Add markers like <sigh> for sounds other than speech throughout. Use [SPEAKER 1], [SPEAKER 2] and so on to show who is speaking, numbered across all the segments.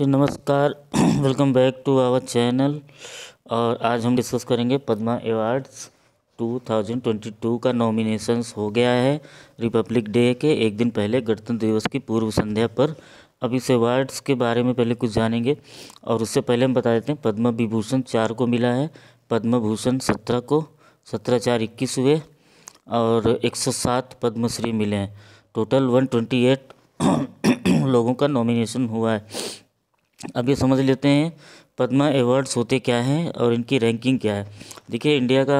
[SPEAKER 1] जी नमस्कार welcome back to our channel और आज हम डिस्कस करेंगे पद्मा अवार्ड्स 2022 का नॉमिनेशंस हो गया है रिपब्लिक डे के एक दिन पहले गणतंत्र दिवस की पूर्व संध्या पर अब इस अवार्ड्स के बारे में पहले कुछ जानेंगे और उससे पहले हम बता देते हैं पद्म विभूषण चार को मिला है पद्म भूषण सत्रह को सत्रह चार इक्कीस हुए और एक सौ सात पद्मश्री मिले हैं टोटल वन ट्वेंटी एट लोगों का नॉमिनेशन हुआ है अब ये समझ लेते हैं पद्मा अवार्ड्स होते क्या हैं और इनकी रैंकिंग क्या है देखिए इंडिया का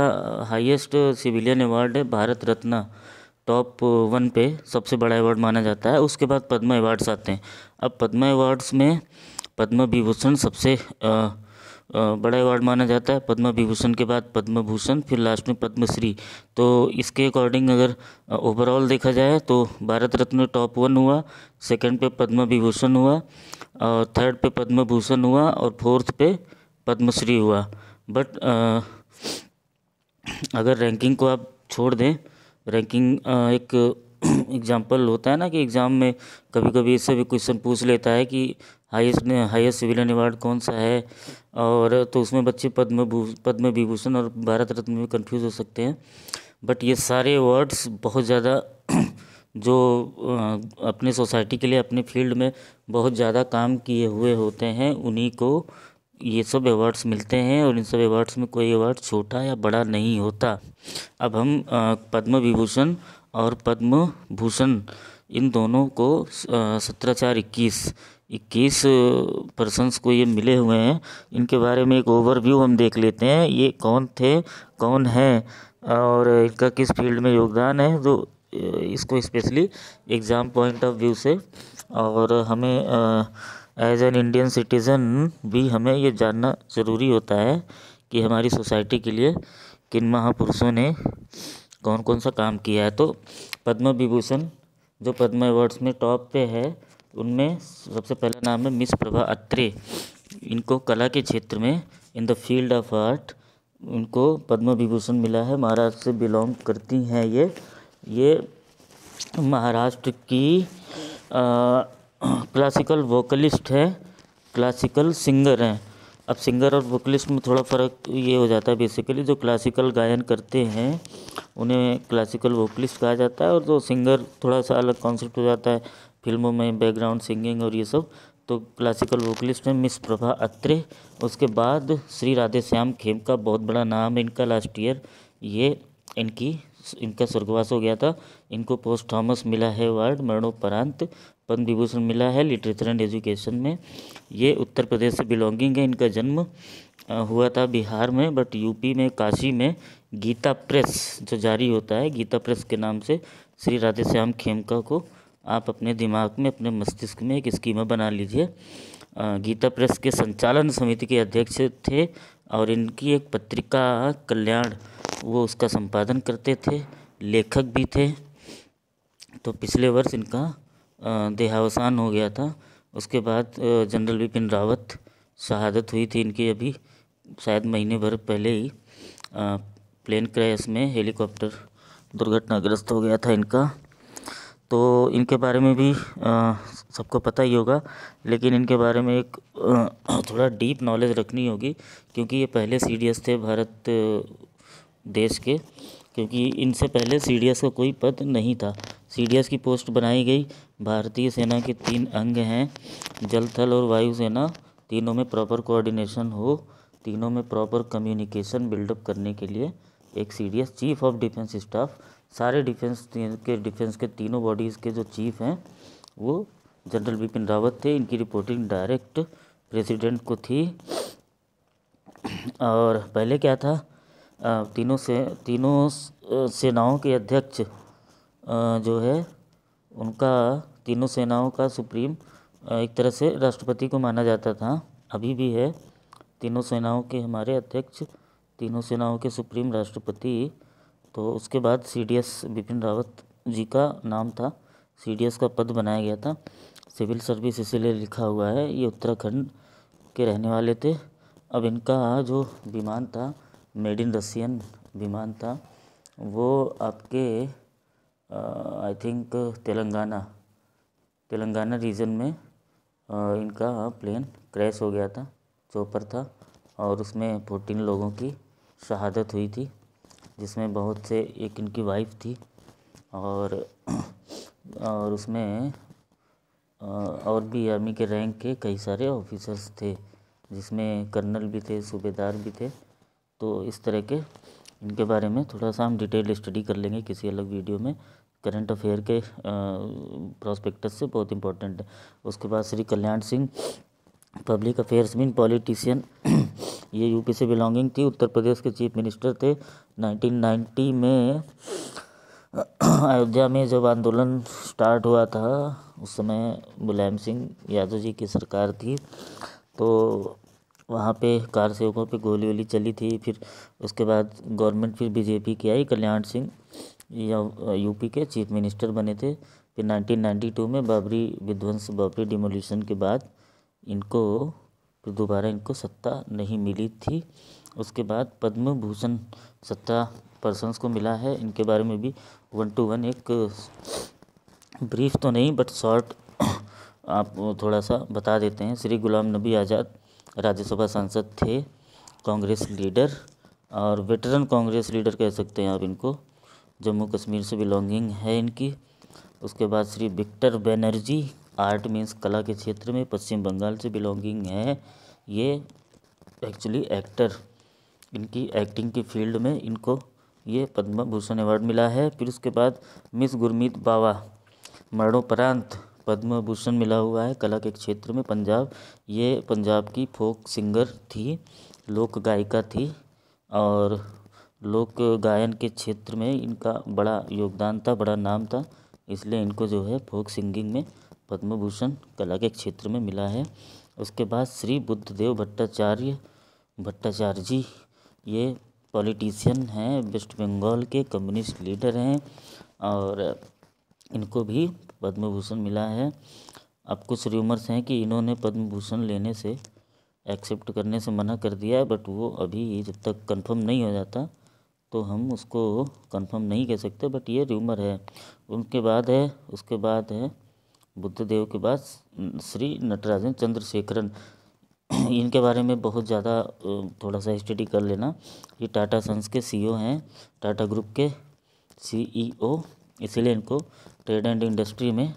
[SPEAKER 1] हाईएस्ट सिविलियन अवार्ड है भारत रत्न टॉप वन पे सबसे बड़ा अवार्ड माना जाता है उसके बाद पद्मा अवार्ड्स आते हैं अब पद्मा अवार्ड्स में पद्म विभूषण सबसे आ, बड़ा अवार्ड माना जाता है पद्म विभूषण के बाद पद्म भूषण फिर लास्ट में पद्मश्री तो इसके अकॉर्डिंग अगर ओवरऑल देखा जाए तो भारत रत्न टॉप वन हुआ सेकंड पे पद्म विभूषण हुआ और थर्ड पे पद्म भूषण हुआ और फोर्थ पे पद्मश्री हुआ बट अगर रैंकिंग को आप छोड़ दें रैंकिंग एक एग्ज़ाम्पल <clears throat> होता है ना कि एग्ज़ाम में कभी कभी इससे भी क्वेश्चन पूछ लेता है कि हाईएस्ट ने हाईएस्ट सिविलियन अवार्ड कौन सा है और तो उसमें बच्चे पद्म पद्म विभूषण और भारत रत्न में कंफ्यूज हो सकते हैं बट ये सारे अवार्ड्स बहुत ज़्यादा जो अपने सोसाइटी के लिए अपने फील्ड में बहुत ज़्यादा काम किए हुए होते हैं उन्हीं को ये सब अवार्ड्स मिलते हैं और इन सब अवार्ड्स में कोई अवॉर्ड छोटा या बड़ा नहीं होता अब हम पद्म विभूषण और पद्म भूषण इन दोनों को सत्रह चार इक्कीस इक्कीस पर्सनस को ये मिले हुए हैं इनके बारे में एक ओवरव्यू हम देख लेते हैं ये कौन थे कौन हैं और इनका किस फील्ड में योगदान है जो इसको specially exam point of view से और हमें एज एन इंडियन सिटीज़न भी हमें ये जानना ज़रूरी होता है कि हमारी सोसाइटी के लिए किन महापुरुषों ने कौन कौन सा काम किया है तो पद्म विभूषण जो पद्म अवार्ड्स में टॉप पे है उनमें सबसे पहला नाम है मिस प्रभा अत्रे इनको कला के क्षेत्र में in the field of art उनको पद्म विभूषण मिला है महाराष्ट्र से बिलोंग करती हैं ये ये महाराष्ट्र की क्लासिकल वोकलिस्ट है क्लासिकल सिंगर हैं अब सिंगर और वोकलिस्ट में थोड़ा फ़र्क ये हो जाता है बेसिकली जो क्लासिकल गायन करते हैं उन्हें क्लासिकल वोकलिस्ट कहा जाता है और जो सिंगर थोड़ा सा अलग कॉन्सेप्ट हो जाता है फिल्मों में बैकग्राउंड सिंगिंग और ये सब तो क्लासिकल वोकलिस्ट में मिस प्रभा अत्रे उसके बाद श्री राधे श्याम खेम का बहुत बड़ा नाम है इनका लास्ट ईयर ये इनकी इनका स्वर्गवास हो गया था इनको पोस्ट थॉमस मिला है अवार्ड मरणोपरांत पद्म विभूषण मिला है लिटरेचर एंड एजुकेशन में ये उत्तर प्रदेश से बिलोंगिंग है इनका जन्म हुआ था बिहार में बट यूपी में काशी में गीता प्रेस जो जारी होता है गीता प्रेस के नाम से श्री राधेश्याम खेमका को आप अपने दिमाग में अपने मस्तिष्क में एक स्कीमा बना लीजिए गीता प्रेस के संचालन समिति के अध्यक्ष थे और इनकी एक पत्रिका कल्याण वो उसका संपादन करते थे लेखक भी थे तो पिछले वर्ष इनका देहावसान हो गया था उसके बाद जनरल बिपिन रावत शहादत हुई थी इनकी अभी शायद महीने भर पहले ही प्लेन क्रैश में हेलीकॉप्टर दुर्घटनाग्रस्त हो गया था इनका तो इनके बारे में भी सबको पता ही होगा लेकिन इनके बारे में एक थोड़ा डीप नॉलेज रखनी होगी क्योंकि ये पहले सी थे भारत देश के क्योंकि इनसे पहले सी डी एस का कोई पद नहीं था सी डी एस की पोस्ट बनाई गई भारतीय सेना के तीन अंग हैं जल थल और वायु सेना तीनों में प्रॉपर कोऑर्डिनेशन हो तीनों में प्रॉपर कम्युनिकेशन बिल्डअप करने के लिए एक C D S chief of defence staff सारे डिफेंस के डिफेंस के तीनों बॉडीज़ के जो चीफ हैं वो जनरल बिपिन रावत थे इनकी रिपोर्टिंग डायरेक्ट प्रेसिडेंट को थी और पहले क्या था तीनों से तीनों सेनाओं के अध्यक्ष जो है उनका तीनों सेनाओं का सुप्रीम एक तरह से राष्ट्रपति को माना जाता था अभी भी है तीनों सेनाओं के हमारे अध्यक्ष तीनों सेनाओं के सुप्रीम राष्ट्रपति तो उसके बाद C D S Bipin Rawat ji का नाम था सी डी एस का पद बनाया गया था सिविल सर्विस इसीलिए लिखा हुआ है ये उत्तराखंड के रहने वाले थे अब इनका जो विमान था मेड इन रसियन विमान था वो आपके I think Telangana Telangana region में आ, इनका प्लेन क्रैश हो गया था चोपर था और उसमें फोर्टीन लोगों की शहादत हुई थी जिसमें बहुत से एक इनकी वाइफ थी और और उसमें आ, और भी आर्मी के रैंक के कई सारे ऑफिसर्स थे जिसमें कर्नल भी थे सूबेदार भी थे तो इस तरह के इनके बारे में थोड़ा सा हम डिटेल स्टडी कर लेंगे किसी अलग वीडियो में करंट अफेयर के प्रोस्पेक्टस से बहुत इंपॉर्टेंट है उसके बाद Shri Kalyan Singh public affairs mean politician ये यूपी से बिलोंगिंग थी उत्तर प्रदेश के चीफ मिनिस्टर थे 1990 में <coughs> अयोध्या में जब आंदोलन स्टार्ट हुआ था उस समय मुलायम सिंह यादव जी की सरकार थी तो वहाँ पे कार सेवकों पे गोली वोली चली थी फिर उसके बाद गवर्नमेंट फिर बीजेपी की आई कल्याण सिंह या यूपी के चीफ मिनिस्टर बने थे फिर 1992 में बाबरी विध्वंस बाबरी डिमोल्यूशन के बाद इनको फिर दोबारा इनको सत्ता नहीं मिली थी उसके बाद पद्म भूषण सत्ता पर्सनस को मिला है इनके बारे में भी वन टू वन एक ब्रीफ तो नहीं बट शॉर्ट आप थोड़ा सा बता देते हैं श्री गुलाम नबी आज़ाद राज्यसभा सांसद थे कांग्रेस लीडर और वेटरन कांग्रेस लीडर कह सकते हैं आप इनको जम्मू कश्मीर से बिलोंगिंग है इनकी उसके बाद Shri Victor Banerjee art means कला के क्षेत्र में पश्चिम बंगाल से बिलोंगिंग है ये एक्चुअली एक्टर इनकी एक्टिंग की फील्ड में इनको ये पद्म भूषण अवार्ड मिला है फिर उसके बाद मिस गुरमीत बाबा मरणोपरांत पद्म भूषण मिला हुआ है कला के क्षेत्र में पंजाब ये पंजाब की फोक सिंगर थी लोक गायिका थी और लोक गायन के क्षेत्र में इनका बड़ा योगदान था बड़ा नाम था इसलिए इनको जो है फोक सिंगिंग में पद्म भूषण कला के क्षेत्र में मिला है उसके बाद श्री बुद्धदेव भट्टाचार्य भट्टाचार्य जी ये पॉलिटिशियन हैं वेस्ट बंगाल के कम्युनिस्ट लीडर हैं और इनको भी पद्म भूषण मिला है अब कुछ र्यूमर्स हैं कि इन्होंने पद्म भूषण लेने से एक्सेप्ट करने से मना कर दिया है बट वो अभी जब तक कंफर्म नहीं हो जाता तो हम उसको कंफर्म नहीं कह सकते बट ये र्यूमर है उनके बाद है उसके बाद है बुद्धदेव के बाद श्री नटराजन चंद्रशेखरन <clears throat> इनके बारे में बहुत ज़्यादा थोड़ा सा स्टडी कर लेना ये टाटा सन्स के सी e हैं टाटा ग्रुप के सी इसीलिए इनको ट्रेड एंड इंडस्ट्री में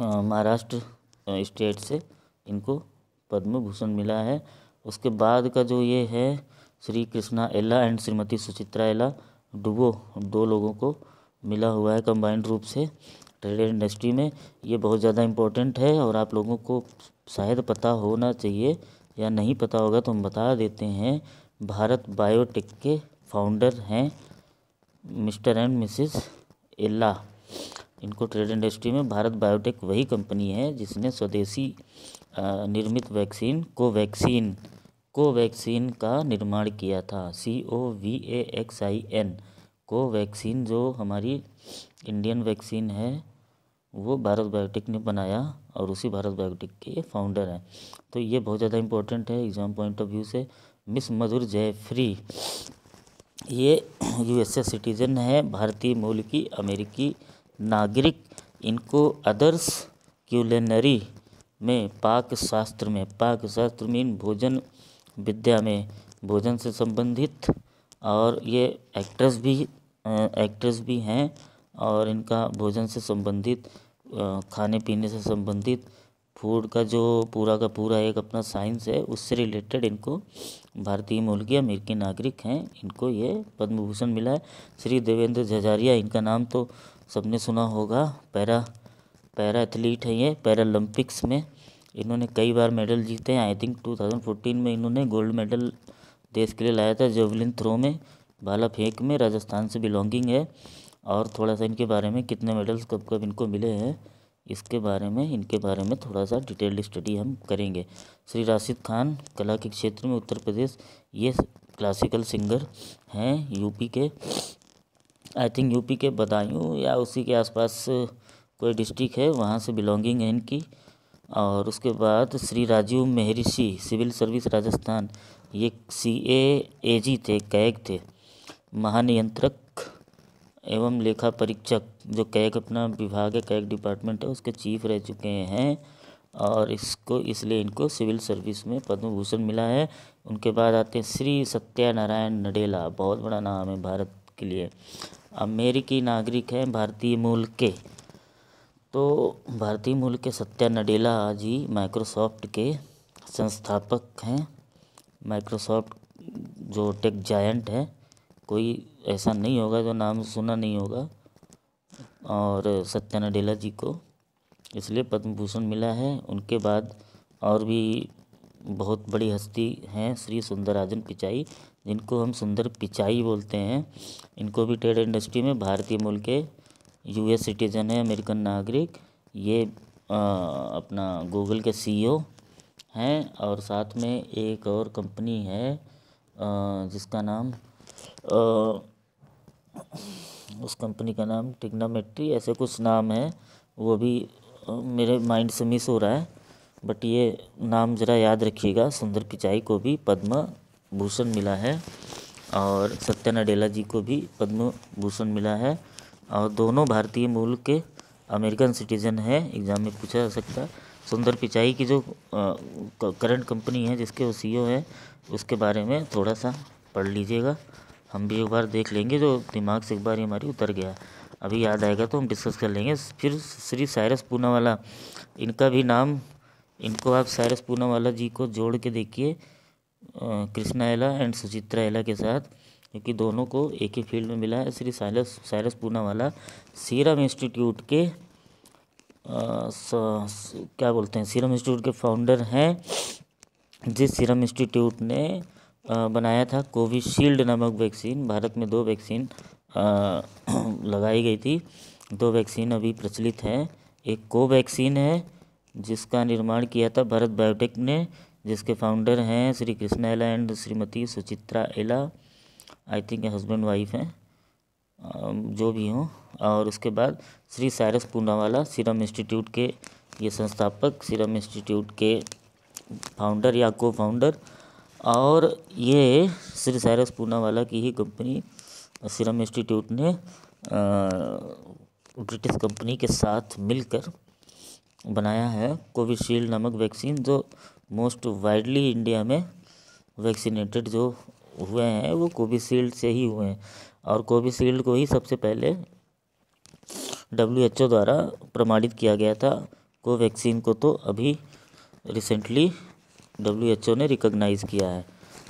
[SPEAKER 1] महाराष्ट्र स्टेट से इनको पद्म भूषण मिला है उसके बाद का जो ये है श्री कृष्णा एला एंड श्रीमती सुचित्रा एला डुबो दो लोगों को मिला हुआ है कंबाइंड रूप से ट्रेड इंडस्ट्री में ये बहुत ज़्यादा इम्पोर्टेंट है और आप लोगों को शायद पता होना चाहिए या नहीं पता होगा तो हम बता देते हैं भारत बायोटेक के फाउंडर हैं मिस्टर एंड मिसेस एल्ला इनको ट्रेड इंडस्ट्री में भारत बायोटेक वही कंपनी है जिसने स्वदेशी निर्मित वैक्सीन कोवैक्सीन कोवैक्सीन का निर्माण किया था C O V A X I N Covaxin जो हमारी इंडियन वैक्सीन है वो भारत बायोटेक ने बनाया और उसी भारत बायोटेक के फाउंडर हैं तो ये बहुत ज़्यादा इंपॉर्टेंट है एग्ज़ाम पॉइंट ऑफ व्यू से मिस मधुर जयफ्री ये यूएसए सिटीजन है भारतीय मूल की अमेरिकी नागरिक इनको अदर्स क्यूलिनरी में पाक शास्त्र में पाक शास्त्र मीन भोजन विद्या में भोजन से संबंधित और ये एक्ट्रेस भी एक्ट्रेस भी हैं और इनका भोजन से संबंधित खाने पीने से संबंधित फूड का जो पूरा का पूरा एक अपना साइंस है उससे रिलेटेड इनको भारतीय मूल के अमेरिकी नागरिक हैं इनको ये पद्म भूषण मिला है श्री देवेंद्र झजारिया इनका नाम तो सबने सुना होगा पैरा पैरा एथलीट है ये पैरालंपिक्स में इन्होंने कई बार मेडल जीते हैं आई थिंक 2014 में इन्होंने गोल्ड मेडल देश के लिए लाया था जेवलिन थ्रो में बाला फेंक में राजस्थान से बिलोंगिंग है और थोड़ा सा इनके बारे में कितने मेडल्स कब कब इनको मिले हैं इसके बारे में इनके बारे में थोड़ा सा डिटेल्ड स्टडी हम करेंगे श्री राशिद खान कला के क्षेत्र में उत्तर प्रदेश ये क्लासिकल सिंगर हैं यूपी के आई थिंक यूपी के बदायूं या उसी के आसपास कोई डिस्ट्रिक्ट है वहाँ से बिलोंगिंग है इनकी और उसके बाद श्री राजीव मेहरिषि सिविल सर्विस राजस्थान ये सी ए जी थे कैग थे महानियंत्रक एवं लेखा परीक्षक जो कैक अपना विभाग है कैक डिपार्टमेंट है उसके चीफ रह चुके हैं और इसको इसलिए इनको सिविल सर्विस में पद्म भूषण मिला है उनके बाद आते हैं श्री सत्यानारायण नडेला बहुत बड़ा नाम है भारत के लिए अमेरिकी नागरिक हैं भारतीय मूल के तो भारतीय मूल के सत्या नडेला जी माइक्रोसॉफ्ट के संस्थापक हैं माइक्रोसॉफ्ट जो टेक जायंट है कोई ऐसा नहीं होगा जो नाम सुना नहीं होगा और सत्या नडेला जी को इसलिए पद्म भूषण मिला है उनके बाद और भी बहुत बड़ी हस्ती हैं श्री राजन पिचाई जिनको हम सुंदर पिचाई बोलते हैं इनको भी ट्रेड इंडस्ट्री में भारतीय मूल के यूएस सिटीजन है अमेरिकन नागरिक ये आ, अपना गूगल के सीईओ हैं और साथ में एक और कंपनी है आ, जिसका नाम उस कंपनी का नाम टिग्नामेट्री ऐसे कुछ नाम है वो भी मेरे माइंड से मिस हो रहा है बट ये नाम ज़रा याद रखिएगा सुंदर पिचाई को भी पद्म भूषण मिला है और सत्या नडेला जी को भी पद्म भूषण मिला है और दोनों भारतीय मूल के अमेरिकन सिटीजन हैं एग्ज़ाम में पूछा जा सकता है सुंदर पिचाई की जो करंट कंपनी है जिसके वो सीईओ है उसके बारे में थोड़ा सा पढ़ लीजिएगा हम भी एक बार देख लेंगे जो दिमाग से एक बार ही हमारी उतर गया अभी याद आएगा तो हम डिस्कस कर लेंगे फिर श्री सायरस पूना वाला इनका भी नाम इनको आप सायरस पूना वाला जी को जोड़ के देखिए कृष्णा एला एंड सुचित्रा एला के साथ क्योंकि दोनों को एक ही फील्ड में मिला है श्री सायरस सायरस पूना वाला सीरम इंस्टीट्यूट के आ, स, क्या बोलते हैं सीरम इंस्टीट्यूट के फाउंडर हैं जिस सीरम इंस्टीट्यूट ने बनाया था कोविशील्ड नामक वैक्सीन भारत में दो वैक्सीन <clears throat> लगाई गई थी दो वैक्सीन अभी प्रचलित है एक कोवैक्सीन है जिसका निर्माण किया था भारत बायोटेक ने जिसके फाउंडर हैं श्री कृष्णा एला एंड श्रीमती सुचित्रा एला आई थिंक हस्बैंड वाइफ हैं जो भी हों और उसके बाद श्री साइरस पूनावाला सीरम इंस्टीट्यूट के ये संस्थापक सीरम इंस्टीट्यूट के फाउंडर या को फाउंडर और ये श्री साइरस पूनावाला की ही कंपनी सीरम इंस्टीट्यूट ने ब्रिटिश कंपनी के साथ मिलकर बनाया है कोविशील्ड नामक वैक्सीन जो मोस्ट वाइडली इंडिया में वैक्सीनेटेड जो हुए हैं वो कोविशील्ड से ही हुए हैं और कोविशील्ड को ही सबसे पहले डब्ल्यू एच ओ द्वारा प्रमाणित किया गया था कोवैक्सीन को तो अभी रिसेंटली डब्ल्यू एच ओ ने रिकग्नाइज़ किया है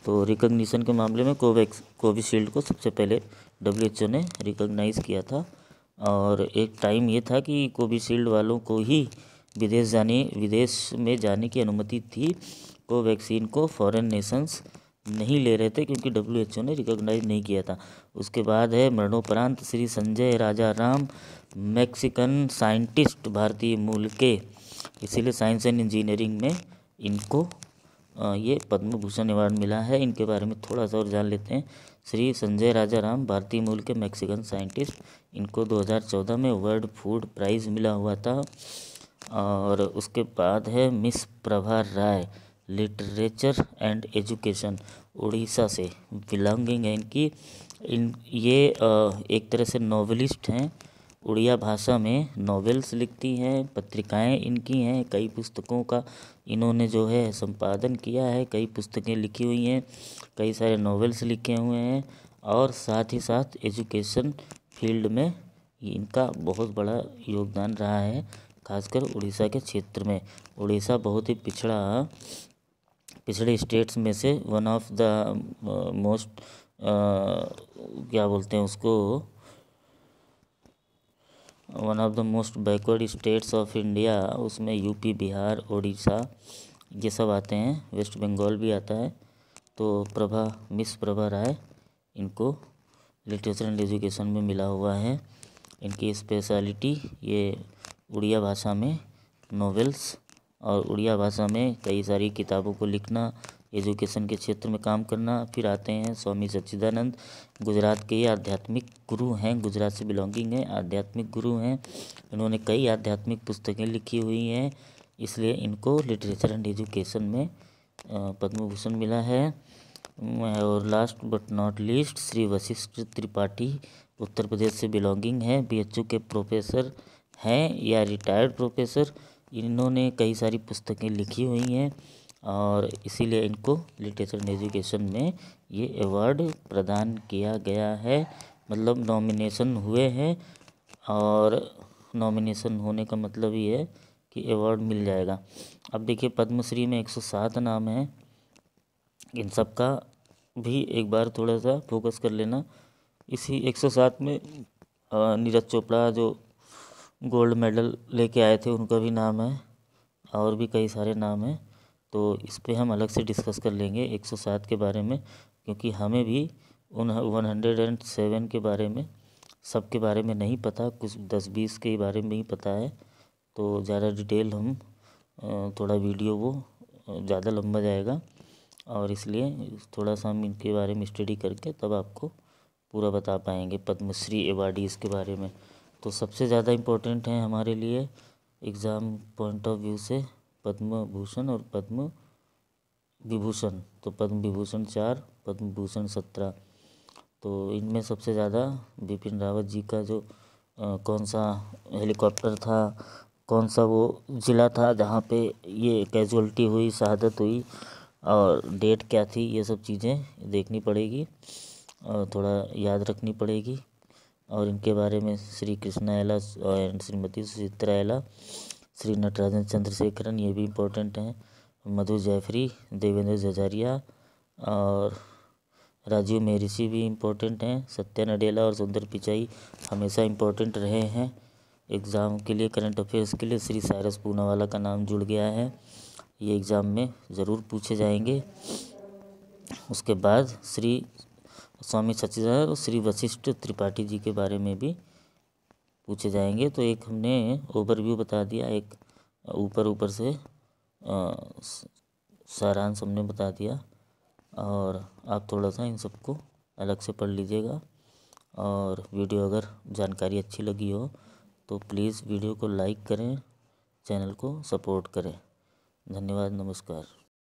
[SPEAKER 1] तो रिकग्निशन के मामले में कोवैक्स कोविशील्ड को सबसे पहले डब्ल्यू एच ओ ने रिकग्नाइज़ किया था और एक टाइम ये था कि कोविशील्ड वालों को ही विदेश जाने विदेश में जाने की अनुमति थी कोवैक्सीन को फॉरेन नेशंस नहीं ले रहे थे क्योंकि डब्ल्यू एच ओ ने रिकॉग्नाइज नहीं किया था उसके बाद है मरणोपरांत श्री संजय राजा राम मैक्सिकन साइंटिस्ट भारतीय मूल के इसीलिए साइंस एंड इंजीनियरिंग में इनको ये पद्म भूषण अवार्ड मिला है इनके बारे में थोड़ा सा और जान लेते हैं श्री संजय राजा राम भारतीय मूल के मैक्सिकन साइंटिस्ट इनको 2014 में वर्ल्ड फूड प्राइज़ मिला हुआ था और उसके बाद है miss Prabha Rai literature and education Orissa से बिलोंगिंग है इनकी इन ये एक तरह से नॉवलिस्ट हैं उड़िया भाषा में नॉवेल्स लिखती हैं पत्रिकाएँ इनकी हैं कई पुस्तकों का इन्होंने जो है संपादन किया है कई पुस्तकें लिखी हुई हैं कई सारे नॉवेल्स लिखे हुए हैं और साथ ही साथ एजुकेशन फील्ड में इनका बहुत बड़ा योगदान रहा है खासकर उड़ीसा के क्षेत्र में उड़ीसा बहुत ही पिछड़ा पिछड़े स्टेट्स में से वन ऑफ द मोस्ट क्या बोलते हैं उसको one of the most backward states of India उसमें यूपी बिहार उड़ीसा ये सब आते हैं वेस्ट बंगाल भी आता है तो प्रभा मिस प्रभा राय इनको लिटरेचर एंड एजुकेशन में मिला हुआ है इनकी स्पेशलिटी ये उड़िया भाषा में नॉवेल्स और उड़िया भाषा में कई सारी किताबों को लिखना एजुकेशन के क्षेत्र में काम करना फिर आते हैं स्वामी सच्चिदानंद गुजरात के आध्यात्मिक गुरु हैं गुजरात से बिलोंगिंग हैं आध्यात्मिक गुरु हैं इन्होंने कई आध्यात्मिक पुस्तकें लिखी हुई हैं इसलिए इनको लिटरेचर एंड एजुकेशन में पद्म भूषण मिला है और last but not least Shri Vashishtha Tripathi Uttar Pradesh से बिलोंगिंग है बी के प्रोफेसर हैं या रिटायर्ड प्रोफेसर इन्होंने कई सारी पुस्तकें लिखी हुई हैं और इसीलिए इनको लिटरेचर एंड एजुकेशन में ये अवार्ड प्रदान किया गया है मतलब नॉमिनेशन हुए हैं और नॉमिनेशन होने का मतलब ये है कि अवार्ड मिल जाएगा अब देखिए पद्मश्री में एक सौ सात नाम हैं इन सब का भी एक बार थोड़ा सा फोकस कर लेना इसी एक सौ सात में नीरज चोपड़ा जो गोल्ड मेडल लेके आए थे उनका भी नाम है और भी कई सारे नाम हैं तो इस पर हम अलग से डिस्कस कर लेंगे 107 के बारे में क्योंकि हमें भी उन वन हंड्रेड एंड सेवन के बारे में सब के बारे में नहीं पता कुछ दस बीस के बारे में ही पता है तो ज़्यादा डिटेल हम थोड़ा वीडियो वो ज़्यादा लंबा जाएगा और इसलिए थोड़ा सा हम इनके बारे में स्टडी करके तब आपको पूरा बता पाएंगे पद्मश्री एवार्डीज़ के बारे में तो सबसे ज़्यादा इम्पोर्टेंट हैं हमारे लिए एग्ज़ाम पॉइंट ऑफ व्यू से पद्म भूषण और पद्म विभूषण तो पद्म विभूषण चार पद्म भूषण सत्रह तो इनमें सबसे ज़्यादा बिपिन रावत जी का जो आ, कौन सा हेलीकॉप्टर था कौन सा वो ज़िला था जहाँ पे ये कैजुअलिटी हुई शहादत हुई और डेट क्या थी ये सब चीज़ें देखनी पड़ेगी और थोड़ा याद रखनी पड़ेगी और इनके बारे में श्री कृष्णा एला एंड श्रीमती सुचित्रा एला श्री नटराजन चंद्रशेखरन ये भी इम्पोर्टेंट हैं मधु जैफरी देवेंद्र जजारिया और राजीव मेरिसी भी इम्पोर्टेंट हैं सत्या नडेला और सुंदर पिचाई हमेशा इम्पोर्टेंट रहे हैं एग्ज़ाम के लिए करंट अफेयर्स के लिए श्री सायरस पूनावाला का नाम जुड़ गया है ये एग्ज़ाम में ज़रूर पूछे जाएंगे उसके बाद श्री स्वामी सच्चिदानंद और श्री वशिष्ठ त्रिपाठी जी के बारे में भी पूछे जाएंगे तो एक हमने ओवरव्यू बता दिया एक ऊपर ऊपर से सारांश हमने बता दिया और आप थोड़ा सा इन सबको अलग से पढ़ लीजिएगा और वीडियो अगर जानकारी अच्छी लगी हो तो प्लीज़ वीडियो को लाइक करें चैनल को सपोर्ट करें धन्यवाद नमस्कार